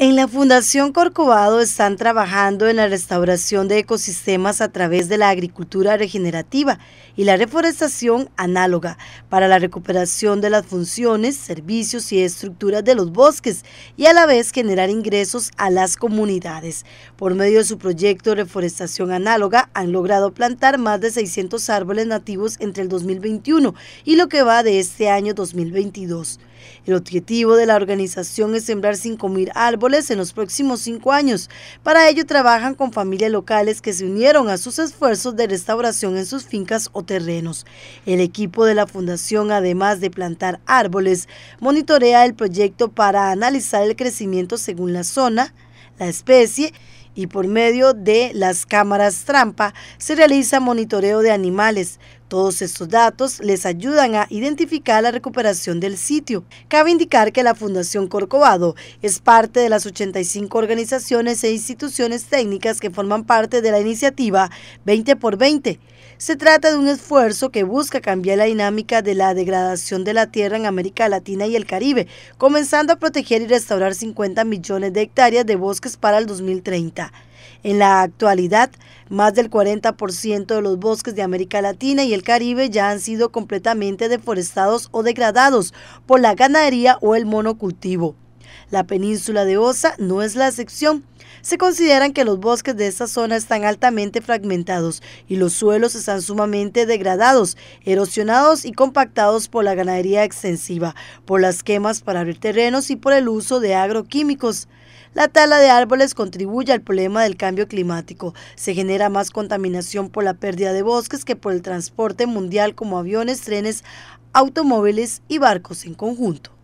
En la Fundación Corcovado están trabajando en la restauración de ecosistemas a través de la agricultura regenerativa y la reforestación análoga para la recuperación de las funciones, servicios y estructuras de los bosques y a la vez generar ingresos a las comunidades. Por medio de su proyecto Reforestación Análoga han logrado plantar más de 600 árboles nativos entre el 2021 y lo que va de este año 2022. El objetivo de la organización es sembrar 5.000 árboles en los próximos cinco años. Para ello trabajan con familias locales que se unieron a sus esfuerzos de restauración en sus fincas o terrenos. El equipo de la fundación, además de plantar árboles, monitorea el proyecto para analizar el crecimiento según la zona, la especie y por medio de las cámaras trampa se realiza monitoreo de animales, todos estos datos les ayudan a identificar la recuperación del sitio. Cabe indicar que la Fundación Corcovado es parte de las 85 organizaciones e instituciones técnicas que forman parte de la iniciativa 20 por 20 se trata de un esfuerzo que busca cambiar la dinámica de la degradación de la tierra en América Latina y el Caribe, comenzando a proteger y restaurar 50 millones de hectáreas de bosques para el 2030. En la actualidad, más del 40% de los bosques de América Latina y el Caribe ya han sido completamente deforestados o degradados por la ganadería o el monocultivo. La península de Osa no es la excepción. Se consideran que los bosques de esta zona están altamente fragmentados y los suelos están sumamente degradados, erosionados y compactados por la ganadería extensiva, por las quemas para abrir terrenos y por el uso de agroquímicos. La tala de árboles contribuye al problema del cambio climático. Se genera más contaminación por la pérdida de bosques que por el transporte mundial como aviones, trenes, automóviles y barcos en conjunto.